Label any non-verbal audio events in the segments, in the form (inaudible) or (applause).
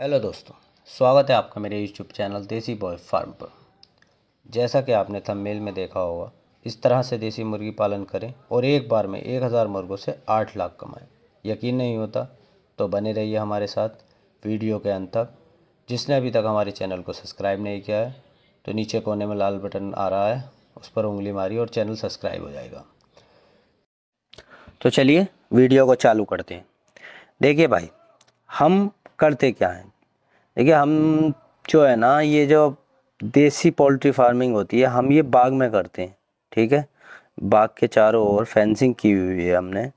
hello दोस्तों स्वागत है आपका मेरे YouTube channel Desi Boy Farm पर जैसा कि आपने थंबनेल में देखा होगा इस तरह से देसी मुर्गी पालन करें और एक बार में एक हज़ार मुर्गों से आठ लाख कमाएं यकीन नहीं होता तो बने रहिए हमारे साथ वीडियो के अंत तक जिसने अभी तक हमारे चैनल को सब्सक्राइब नहीं किया है तो नीचे कोने में लाल बटन आ रहा है उस पर उंगली मारी और चैनल सब्सक्राइब हो जाएगा तो चलिए वीडियो को चालू करते हैं देखिए भाई हम करते क्या है देखिए हम जो है ना ये जो देसी पोल्ट्री फार्मिंग होती है हम ये बाग में करते हैं ठीक है बाग के चारों ओर फेंसिंग की हुई है हमने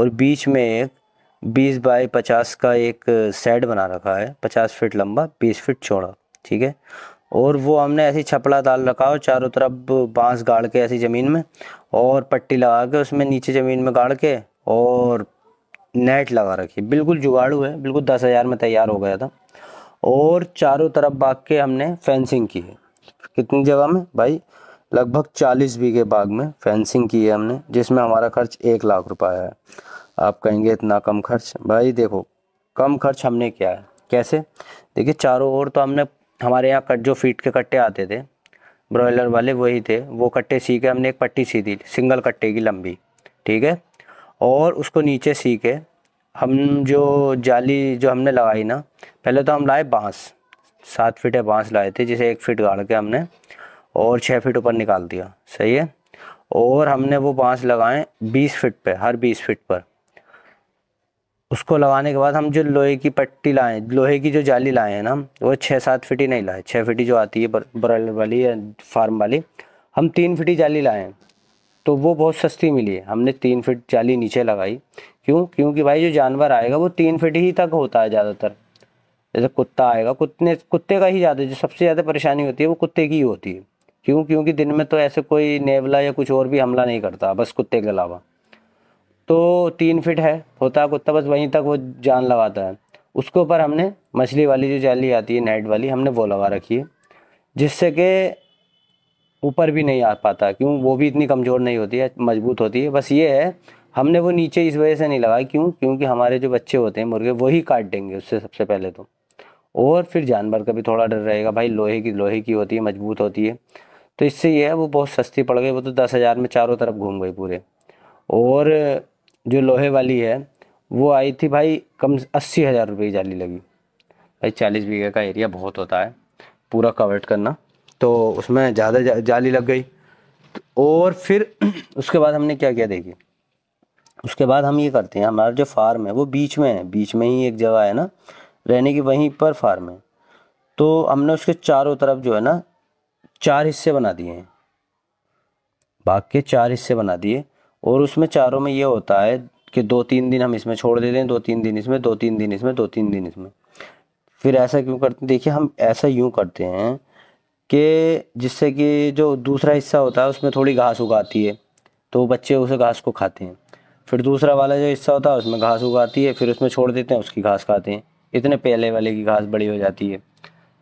और बीच में एक 20 बाय 50 का एक सेड बना रखा है 50 फीट लंबा 20 फीट चौड़ा ठीक है और वो हमने ऐसी छपड़ा डाल रखा हो चारों तरफ बांस गाड़ के ऐसी ज़मीन में और पट्टी लगा के उसमें नीचे ज़मीन में गाड़ के और नेट लगा रखी बिल्कुल जुगाड़ू है बिल्कुल दस हज़ार में तैयार हो गया था और चारों तरफ बाग के हमने फेंसिंग की है कितनी जगह में भाई लगभग चालीस बीघे बाग में फेंसिंग की है हमने जिसमें हमारा खर्च एक लाख रुपये है आप कहेंगे इतना कम खर्च भाई देखो कम खर्च हमने क्या है कैसे देखिए चारों ओर तो हमने हमारे यहाँ कट जो फीट के कट्टे आते थे ब्रॉयलर वाले वही थे वो कट्टे सी के हमने एक पट्टी सी दी सिंगल कट्टे की लंबी ठीक है और उसको नीचे सी के हम जो जाली जो हमने लगाई ना पहले तो हम लाए बाँस सात फिट है बाँस लाए थे जिसे एक फीट गाड़ के हमने और छः फीट ऊपर निकाल दिया सही है और हमने वो बाँस लगाए बीस फीट पे हर बीस फीट पर उसको लगाने के बाद हम जो लोहे की पट्टी लाए लोहे की जो जाली लाए हैं ना वो छः सात फिटी ही नहीं लाए छः फिटी जो आती है बरल वाली या फार्म वाली हम तीन फिटी जाली लाएँ तो वो बहुत सस्ती मिली है हमने तीन फिट जाली नीचे लगाई क्यों क्योंकि भाई जो जानवर आएगा वो तीन फिट ही तक होता है ज़्यादातर जैसे कुत्ता आएगा कुत्ते कुत्ते का ही ज़्यादा जो सबसे ज़्यादा परेशानी होती है वो कुत्ते की ही होती है क्यों क्योंकि दिन में तो ऐसे कोई नेवला या कुछ और भी हमला नहीं करता बस कुत्ते के अलावा तो तीन फिट है होता है कुत्ता बस वहीं तक वो जान लगाता है उसके ऊपर हमने मछली वाली जो जाली आती है नेट वाली हमने वो लगा रखी है जिससे कि ऊपर भी नहीं आ पाता क्यों वो भी इतनी कमज़ोर नहीं होती है मजबूत होती है बस ये है हमने वो नीचे इस वजह से नहीं लगाया क्यों क्योंकि हमारे जो बच्चे होते हैं मुर्गे वही काट देंगे उससे सबसे पहले तो और फिर जानवर का भी थोड़ा डर रहेगा भाई लोहे की लोहे की होती है मजबूत होती है तो इससे ये है वो बहुत सस्ती पड़ गई वो तो दस हज़ार में चारों तरफ घूम गई पूरे और जो लोहे वाली है वो आई थी भाई कम अस्सी हज़ार रुपये की जाली लगी भाई चालीस बीघे का एरिया बहुत होता है पूरा कवर्ट करना तो उसमें ज़्यादा जा, जाली लग गई तो और फिर (clears throat) उसके बाद हमने क्या किया देखिए उसके बाद हम ये करते हैं हमारा जो फार्म है वो बीच में है बीच में ही एक जगह है ना रहने की वहीं पर फार्म है तो हमने उसके चारों तरफ जो है ना चार हिस्से बना दिए हैं बाग के चार हिस्से बना दिए और उसमें चारों में ये होता है कि दो तीन दिन हम इसमें छोड़ देते हैं दो तीन दिन इसमें दो तीन दिन इसमें दो तीन दिन इसमें फिर ऐसा क्यों करते हैं देखिए हम ऐसा यूँ करते हैं कि जिससे कि जो दूसरा हिस्सा होता है उसमें थोड़ी घास उगाती है तो बच्चे उस घास को खाते हैं फिर दूसरा वाला जो हिस्सा होता है उसमें घास उगाती है फिर उसमें छोड़ देते हैं उसकी घास खाते हैं इतने पहले वाले की घास बड़ी हो जाती है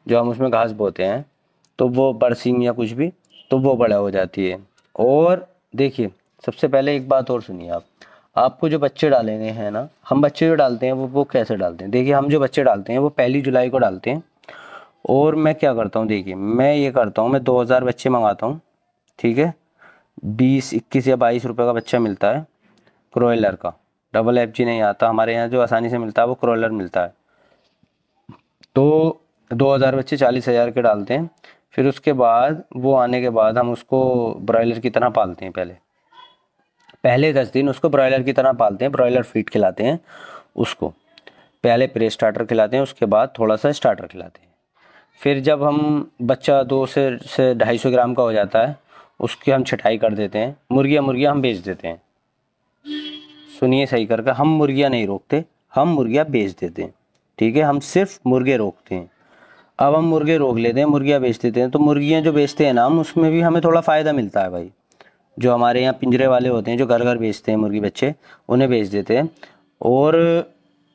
जो हम उसमें घास बोते हैं तो वो बरसिंग या कुछ भी तो वो बड़ा हो जाती है और देखिए सबसे पहले एक बात और सुनिए आप आपको जो बच्चे डालेंगे हैं ना हम बच्चे जो डालते हैं वो वो कैसे डालते हैं देखिए हम जो बच्चे डालते हैं वो पहली जुलाई को डालते हैं और मैं क्या करता हूँ देखिए मैं ये करता हूँ मैं दो हज़ार बच्चे मंगाता हूँ ठीक है बीस इक्कीस या बाईस रुपये का बच्चा मिलता है क्रोयलर का डबल एफ जी नहीं आता हमारे यहाँ जो आसानी से मिलता है वो क्रोयलर मिलता है तो दो हज़ार बच्चे चालीस हज़ार के डालते हैं फिर उसके बाद वो आने के बाद हम उसको ब्रॉयलर की तरह पालते हैं पहले पहले दस दिन उसको ब्रॉयलर की तरह पालते हैं ब्रॉयलर फीड खिलाते हैं उसको पहले प्रे स्टार्टर खिलाते हैं उसके बाद थोड़ा सा स्टार्टर खिलाते हैं फिर जब हम बच्चा दो से से ढाई सौ ग्राम का हो जाता है उसकी हम छटाई कर देते हैं मुर्गियाँ मुर्गियाँ हम बेच देते हैं सुनिए सही करके हम मुर्गियाँ नहीं रोकते हम मुर्गियाँ बेच देते हैं ठीक है हम सिर्फ मुर्गे रोकते हैं अब हम मुर्गे रोक लेते हैं मुर्गियाँ बेच देते हैं तो मुर्गियाँ जो बेचते हैं ना हम उसमें भी हमें थोड़ा फ़ायदा मिलता है भाई जो हमारे यहाँ पिंजरे वाले होते हैं जो घर घर बेचते हैं मुर्गी बच्चे उन्हें बेच देते हैं और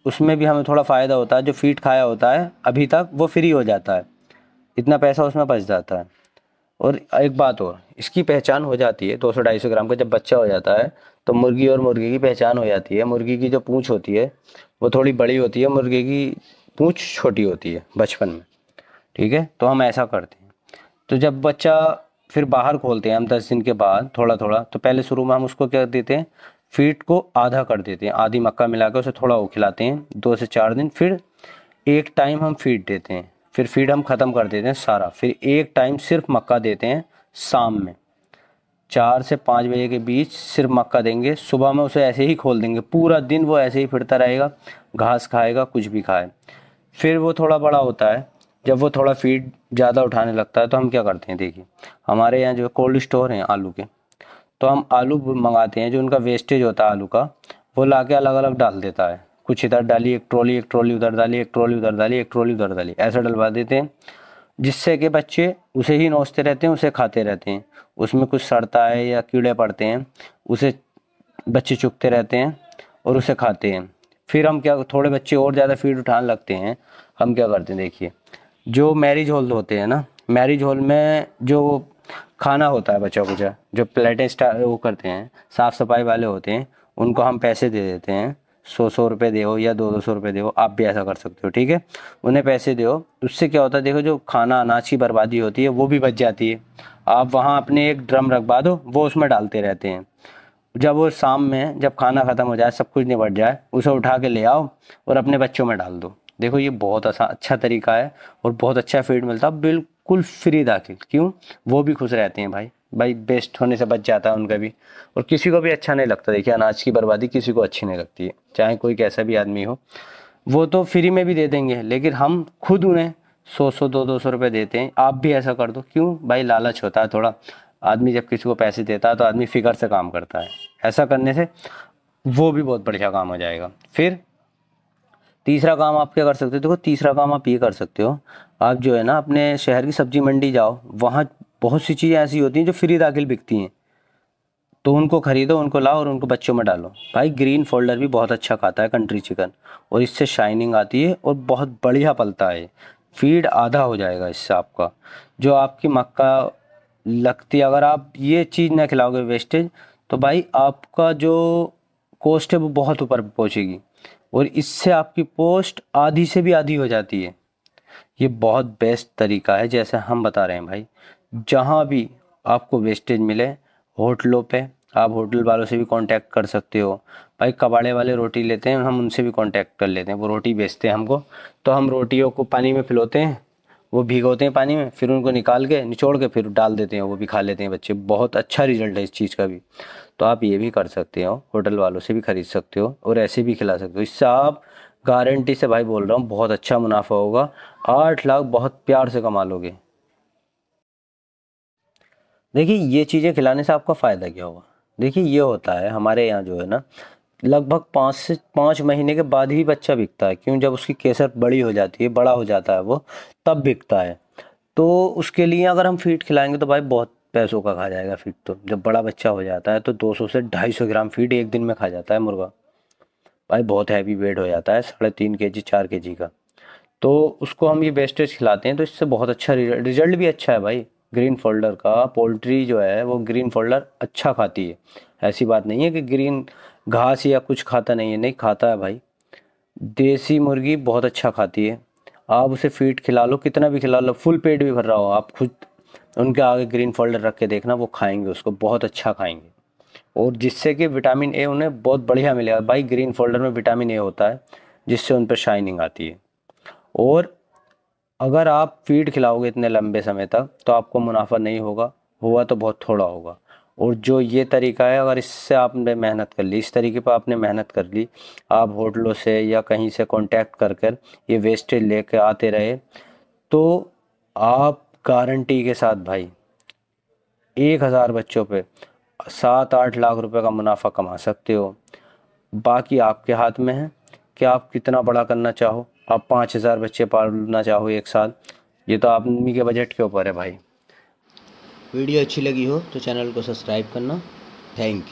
उसमें भी हमें थोड़ा फ़ायदा होता है जो फीट खाया होता है अभी तक वो फ्री हो जाता है इतना पैसा उसमें बच जाता है और एक बात और इसकी पहचान हो जाती है दो सौ ढाई सौ ग्राम का जब बच्चा हो जाता है तो मुर्गी और मुर्गे की पहचान हो जाती है मुर्गी की जो पूँछ होती है वो थोड़ी बड़ी होती है मुर्गे की पूँछ छोटी होती है बचपन में ठीक है तो हम ऐसा करते हैं तो जब बच्चा फिर बाहर खोलते हैं हम दस दिन के बाद थोड़ा थोड़ा तो पहले शुरू में हम उसको क्या देते हैं फीट को आधा कर देते हैं आधी मक्का मिला के उसे थोड़ा उखिलाते हैं दो से चार दिन फिर एक टाइम हम फीट देते हैं फिर फीड हम ख़त्म कर देते हैं सारा फिर एक टाइम सिर्फ मक्का देते हैं शाम में चार से पाँच बजे के बीच सिर्फ मक्का देंगे सुबह में उसे ऐसे ही खोल देंगे पूरा दिन वो ऐसे ही फिरता रहेगा घास खाएगा कुछ भी खाए फिर वो थोड़ा बड़ा होता है जब वो थोड़ा फीड ज़्यादा उठाने लगता है तो हम क्या करते हैं देखिए हमारे यहाँ जो कोल्ड स्टोर हैं आलू के तो हम आलू मंगाते हैं जो उनका वेस्टेज होता है आलू का वो ला के अलग अलग डाल देता है कुछ इधर डाली एक ट्रॉली एक ट्रॉली उधर डाली एक ट्रॉली उधर डाली एक ट्रॉली उधर डाली ऐसा डलवा देते हैं जिससे कि बच्चे उसे ही नोचते रहते हैं उसे खाते रहते हैं उसमें कुछ सड़ता है या कीड़े पड़ते हैं उसे बच्चे चुपते रहते हैं और उसे खाते हैं फिर हम क्या थोड़े बच्चे और ज़्यादा फीड उठाने लगते हैं हम क्या करते हैं देखिए जो मैरिज हॉल होते हैं ना मैरिज हॉल में जो खाना होता है बच्चों को जो प्लेटें वो करते हैं साफ़ सफाई वाले होते हैं उनको हम पैसे दे देते हैं सौ सौ रुपये दो या दो दो सौ रुपये दो आप भी ऐसा कर सकते हो ठीक है उन्हें पैसे दो उससे क्या होता है देखो जो खाना अनाज की बर्बादी होती है वो भी बच जाती है आप वहाँ अपने एक ड्रम रखवा दो वो उसमें डालते रहते हैं जब वो शाम में जब खाना ख़त्म हो जाए सब कुछ निपट जाए उसे उठा के ले आओ और अपने बच्चों में डाल दो देखो ये बहुत आसान अच्छा तरीका है और बहुत अच्छा फीड मिलता है बिल्कुल फ्री दाखिल क्यों वो भी खुश रहते हैं भाई भाई बेस्ट होने से बच जाता है उनका भी और किसी को भी अच्छा नहीं लगता देखिए अनाज की बर्बादी किसी को अच्छी नहीं लगती है चाहे कोई कैसा भी आदमी हो वो तो फ्री में भी दे देंगे लेकिन हम खुद उन्हें सौ सौ दो दो सौ रुपये देते हैं आप भी ऐसा कर दो क्यों भाई लालच होता है थोड़ा आदमी जब किसी को पैसे देता है तो आदमी फिक्र से काम करता है ऐसा करने से वो भी बहुत बढ़िया काम हो जाएगा फिर तीसरा काम आप क्या कर सकते हो देखो तीसरा काम आप ये कर सकते हो आप जो है ना अपने शहर की सब्जी मंडी जाओ वहाँ बहुत सी चीज़ें ऐसी होती हैं जो फ्री दाखिल बिकती हैं तो उनको ख़रीदो उनको लाओ और उनको बच्चों में डालो भाई ग्रीन फोल्डर भी बहुत अच्छा खाता है कंट्री चिकन और इससे शाइनिंग आती है और बहुत बढ़िया पलता है फीड आधा हो जाएगा इससे आपका जो आपकी मक्का लगती अगर आप ये चीज़ ना खिलाओगे वेस्टेज तो भाई आपका जो कॉस्ट है वो बहुत ऊपर पहुँचेगी और इससे आपकी पोस्ट आधी से भी आधी हो जाती है ये बहुत बेस्ट तरीका है जैसे हम बता रहे हैं भाई जहाँ भी आपको वेस्टेज मिले होटलों पे आप होटल वालों से भी कांटेक्ट कर सकते हो भाई कबाड़े वाले रोटी लेते हैं हम उनसे भी कांटेक्ट कर लेते हैं वो रोटी बेचते हैं हमको तो हम रोटियों को पानी में फिलोते हैं वो भिगोते हैं पानी में फिर उनको निकाल के निचोड़ के फिर डाल देते हैं वो भी खा लेते हैं बच्चे बहुत अच्छा रिजल्ट है इस चीज़ का भी तो आप ये भी कर सकते हो होटल वालों से भी खरीद सकते हो और ऐसे भी खिला सकते हो इससे आप गारंटी से भाई बोल रहा हूँ बहुत अच्छा मुनाफा होगा आठ लाख बहुत प्यार से कमा लोगे देखिए ये चीज़ें खिलाने से आपका फ़ायदा क्या होगा देखिए ये होता है हमारे यहाँ जो है ना लगभग पाँच से पाँच महीने के बाद ही बच्चा बिकता है क्यों जब उसकी केसर बड़ी हो जाती है बड़ा हो जाता है वो तब बिकता है तो उसके लिए अगर हम फीट खिलाएंगे तो भाई बहुत पैसों का खा जाएगा फीट तो जब बड़ा बच्चा हो जाता है तो 200 से 250 ग्राम फीट एक दिन में खा जाता है मुर्गा भाई बहुत हैवी वेट हो जाता है साढ़े तीन के जी चार के जी का तो उसको हम ये वेस्टेज खिलाते हैं तो इससे बहुत अच्छा रिजल्ट भी अच्छा है भाई ग्रीन फोल्डर का पोल्ट्री जो है वो ग्रीन फोल्डर अच्छा खाती है ऐसी बात नहीं है कि ग्रीन घास या कुछ खाता नहीं है नहीं खाता है भाई देसी मुर्गी बहुत अच्छा खाती है आप उसे फीड खिला लो कितना भी खिला लो फुल पेट भी भर रहा हो आप खुद उनके आगे ग्रीन फोल्डर रख के देखना वो खाएंगे उसको बहुत अच्छा खाएंगे और जिससे कि विटामिन ए उन्हें बहुत बढ़िया मिलेगा भाई ग्रीन फोल्डर में विटामिन ए होता है जिससे उन पर शाइनिंग आती है और अगर आप फीड खिलाओगे इतने लंबे समय तक तो आपको मुनाफा नहीं होगा हुआ तो बहुत थोड़ा होगा और जो ये तरीका है अगर इससे आपने मेहनत कर ली इस तरीके पर आपने मेहनत कर ली आप होटलों से या कहीं से कॉन्टेक्ट कर कर ये वेस्टेज ले कर आते रहे तो आप गारंटी के साथ भाई एक हज़ार बच्चों पे सात आठ लाख रुपए का मुनाफा कमा सकते हो बाकी आपके हाथ में है कि आप कितना बड़ा करना चाहो आप पाँच हज़ार बच्चे पालना चाहो एक साल ये तो आदमी के बजट के ऊपर है भाई वीडियो अच्छी लगी हो तो चैनल को सब्सक्राइब करना थैंक यू